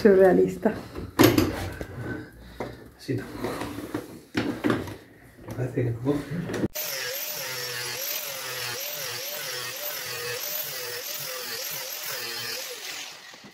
surrealista.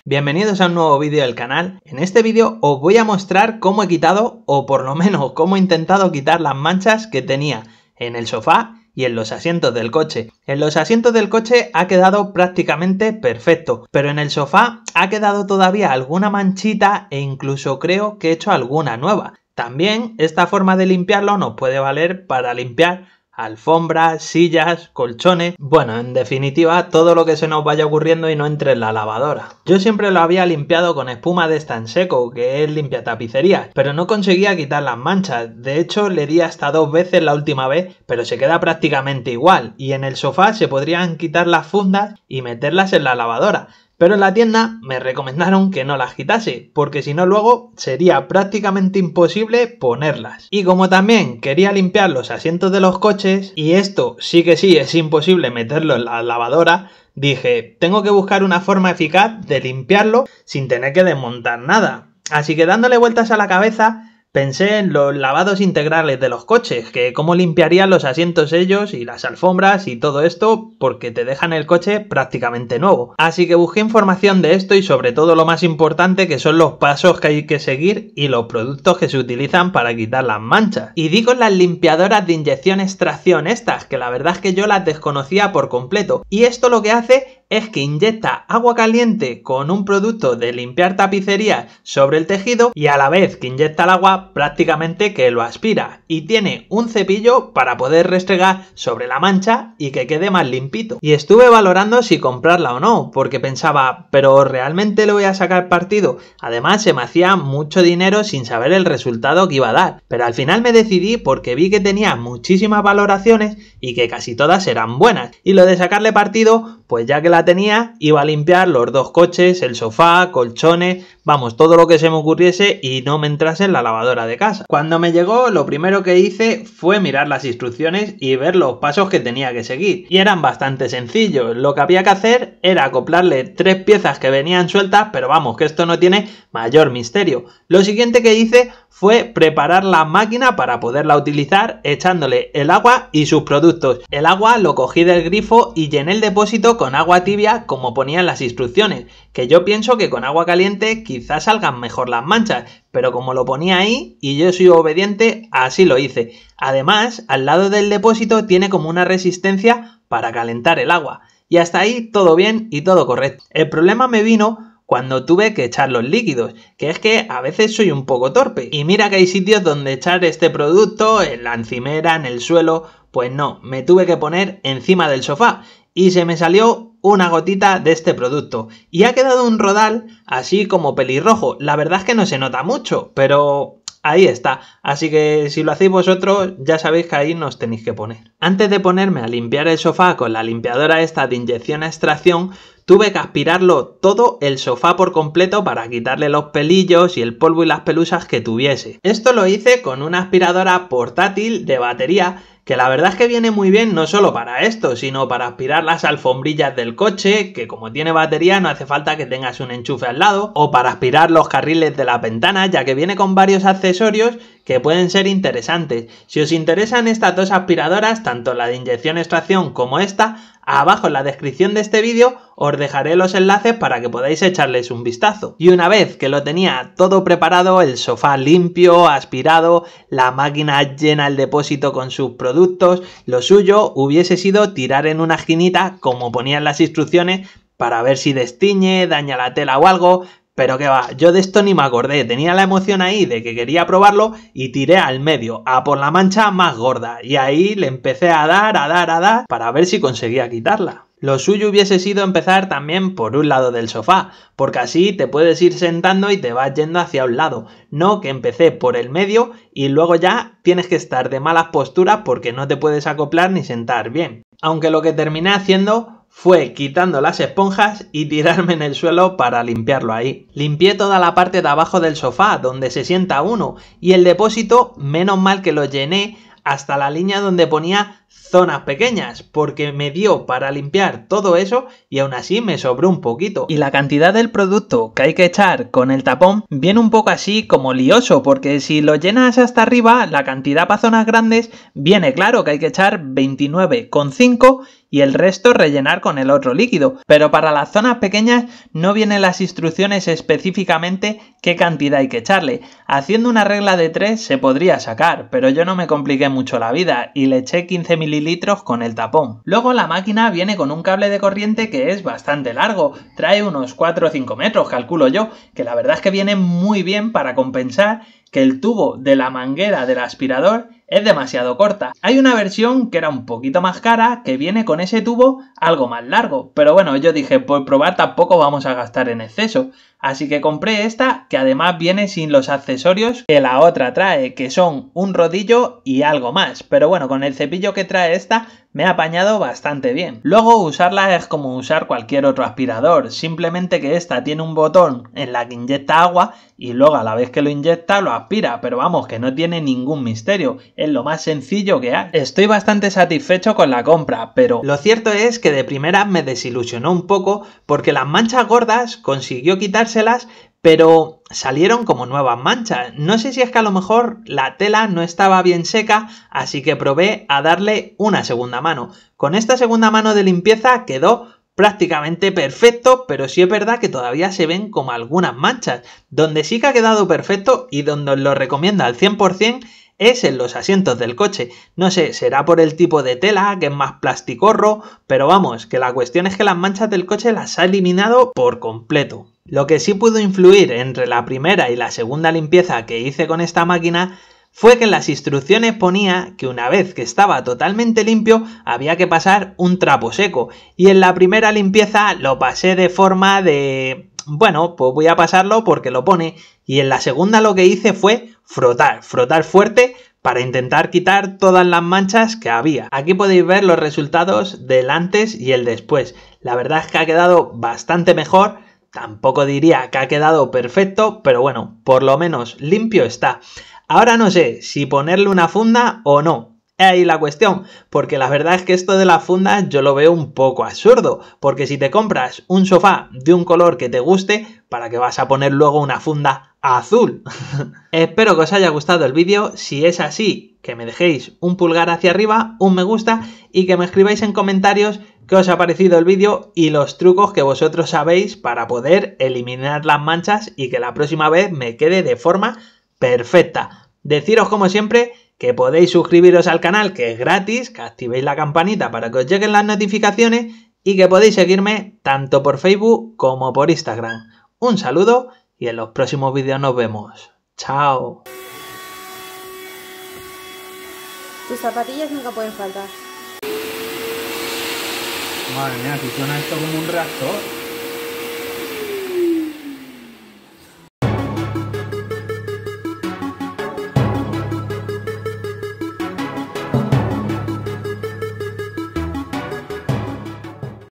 Bienvenidos a un nuevo vídeo del canal. En este vídeo os voy a mostrar cómo he quitado, o por lo menos cómo he intentado quitar las manchas que tenía en el sofá y en los asientos del coche. En los asientos del coche ha quedado prácticamente perfecto, pero en el sofá ha quedado todavía alguna manchita e incluso creo que he hecho alguna nueva. También esta forma de limpiarlo nos puede valer para limpiar alfombras, sillas, colchones, bueno, en definitiva todo lo que se nos vaya ocurriendo y no entre en la lavadora. Yo siempre lo había limpiado con espuma de esta seco, que es limpia tapicería, pero no conseguía quitar las manchas, de hecho le di hasta dos veces la última vez, pero se queda prácticamente igual, y en el sofá se podrían quitar las fundas y meterlas en la lavadora, pero en la tienda me recomendaron que no las quitase, porque si no luego sería prácticamente imposible ponerlas. Y como también quería limpiar los asientos de los coches, y esto sí que sí es imposible meterlo en la lavadora, dije, tengo que buscar una forma eficaz de limpiarlo sin tener que desmontar nada. Así que dándole vueltas a la cabeza, Pensé en los lavados integrales de los coches, que cómo limpiarían los asientos ellos y las alfombras y todo esto, porque te dejan el coche prácticamente nuevo. Así que busqué información de esto y sobre todo lo más importante que son los pasos que hay que seguir y los productos que se utilizan para quitar las manchas. Y digo las limpiadoras de inyección extracción estas, que la verdad es que yo las desconocía por completo. Y esto lo que hace es que inyecta agua caliente con un producto de limpiar tapicería sobre el tejido y a la vez que inyecta el agua prácticamente que lo aspira y tiene un cepillo para poder restregar sobre la mancha y que quede más limpito. Y estuve valorando si comprarla o no porque pensaba pero realmente le voy a sacar partido. Además se me hacía mucho dinero sin saber el resultado que iba a dar. Pero al final me decidí porque vi que tenía muchísimas valoraciones y que casi todas eran buenas. Y lo de sacarle partido pues ya que la tenía, iba a limpiar los dos coches, el sofá, colchones, vamos, todo lo que se me ocurriese y no me entrase en la lavadora de casa. Cuando me llegó, lo primero que hice fue mirar las instrucciones y ver los pasos que tenía que seguir. Y eran bastante sencillos. Lo que había que hacer era acoplarle tres piezas que venían sueltas, pero vamos, que esto no tiene mayor misterio. Lo siguiente que hice fue preparar la máquina para poderla utilizar echándole el agua y sus productos. El agua lo cogí del grifo y llené el depósito con agua tibia como ponían las instrucciones, que yo pienso que con agua caliente quizás salgan mejor las manchas, pero como lo ponía ahí y yo soy obediente, así lo hice. Además, al lado del depósito tiene como una resistencia para calentar el agua. Y hasta ahí todo bien y todo correcto. El problema me vino cuando tuve que echar los líquidos, que es que a veces soy un poco torpe. Y mira que hay sitios donde echar este producto, en la encimera, en el suelo, pues no, me tuve que poner encima del sofá y se me salió una gotita de este producto y ha quedado un rodal así como pelirrojo. La verdad es que no se nota mucho, pero ahí está. Así que si lo hacéis vosotros, ya sabéis que ahí nos tenéis que poner. Antes de ponerme a limpiar el sofá con la limpiadora esta de inyección a extracción, tuve que aspirarlo todo el sofá por completo para quitarle los pelillos y el polvo y las pelusas que tuviese. Esto lo hice con una aspiradora portátil de batería que la verdad es que viene muy bien no solo para esto, sino para aspirar las alfombrillas del coche, que como tiene batería no hace falta que tengas un enchufe al lado, o para aspirar los carriles de las ventanas, ya que viene con varios accesorios que pueden ser interesantes. Si os interesan estas dos aspiradoras, tanto la de inyección-extracción como esta, abajo en la descripción de este vídeo os dejaré los enlaces para que podáis echarles un vistazo. Y una vez que lo tenía todo preparado, el sofá limpio, aspirado, la máquina llena el depósito con sus productos, productos, lo suyo hubiese sido tirar en una esquinita como ponían las instrucciones para ver si destiñe, daña la tela o algo, pero que va, yo de esto ni me acordé, tenía la emoción ahí de que quería probarlo y tiré al medio, a por la mancha más gorda, y ahí le empecé a dar, a dar, a dar, para ver si conseguía quitarla. Lo suyo hubiese sido empezar también por un lado del sofá, porque así te puedes ir sentando y te vas yendo hacia un lado, no que empecé por el medio y luego ya tienes que estar de malas posturas porque no te puedes acoplar ni sentar bien. Aunque lo que terminé haciendo fue quitando las esponjas y tirarme en el suelo para limpiarlo ahí. Limpié toda la parte de abajo del sofá donde se sienta uno y el depósito, menos mal que lo llené hasta la línea donde ponía zonas pequeñas porque me dio para limpiar todo eso y aún así me sobró un poquito. Y la cantidad del producto que hay que echar con el tapón viene un poco así como lioso porque si lo llenas hasta arriba la cantidad para zonas grandes viene claro que hay que echar 29,5 y el resto rellenar con el otro líquido, pero para las zonas pequeñas no vienen las instrucciones específicamente qué cantidad hay que echarle. Haciendo una regla de 3 se podría sacar, pero yo no me compliqué mucho la vida y le eché 15 mililitros con el tapón. Luego la máquina viene con un cable de corriente que es bastante largo, trae unos 4 o 5 metros, calculo yo, que la verdad es que viene muy bien para compensar que el tubo de la manguera del aspirador es demasiado corta. Hay una versión que era un poquito más cara, que viene con ese tubo algo más largo, pero bueno, yo dije, por probar tampoco vamos a gastar en exceso, así que compré esta, que además viene sin los accesorios que la otra trae, que son un rodillo y algo más, pero bueno, con el cepillo que trae esta me ha apañado bastante bien. Luego usarla es como usar cualquier otro aspirador, simplemente que esta tiene un botón en la que inyecta agua y luego a la vez que lo inyecta lo aspira, pero vamos, que no tiene ningún misterio es lo más sencillo que hay. Estoy bastante satisfecho con la compra, pero lo cierto es que de primera me desilusionó un poco porque las manchas gordas consiguió quitárselas, pero salieron como nuevas manchas. No sé si es que a lo mejor la tela no estaba bien seca, así que probé a darle una segunda mano. Con esta segunda mano de limpieza quedó prácticamente perfecto, pero sí es verdad que todavía se ven como algunas manchas. Donde sí que ha quedado perfecto y donde os lo recomiendo al 100% es en los asientos del coche. No sé, será por el tipo de tela, que es más plasticorro, pero vamos, que la cuestión es que las manchas del coche las ha eliminado por completo. Lo que sí pudo influir entre la primera y la segunda limpieza que hice con esta máquina fue que en las instrucciones ponía que una vez que estaba totalmente limpio había que pasar un trapo seco y en la primera limpieza lo pasé de forma de bueno, pues voy a pasarlo porque lo pone y en la segunda lo que hice fue frotar, frotar fuerte para intentar quitar todas las manchas que había. Aquí podéis ver los resultados del antes y el después. La verdad es que ha quedado bastante mejor. Tampoco diría que ha quedado perfecto, pero bueno, por lo menos limpio está. Ahora no sé si ponerle una funda o no. Es ahí la cuestión, porque la verdad es que esto de la funda yo lo veo un poco absurdo, porque si te compras un sofá de un color que te guste, ¿para qué vas a poner luego una funda azul. Espero que os haya gustado el vídeo, si es así, que me dejéis un pulgar hacia arriba, un me gusta y que me escribáis en comentarios qué os ha parecido el vídeo y los trucos que vosotros sabéis para poder eliminar las manchas y que la próxima vez me quede de forma perfecta. Deciros como siempre que podéis suscribiros al canal que es gratis, que activéis la campanita para que os lleguen las notificaciones y que podéis seguirme tanto por Facebook como por Instagram. Un saludo y en los próximos vídeos nos vemos. ¡Chao! Tus zapatillas nunca pueden faltar. Madre mía, aquí suena esto como un reactor.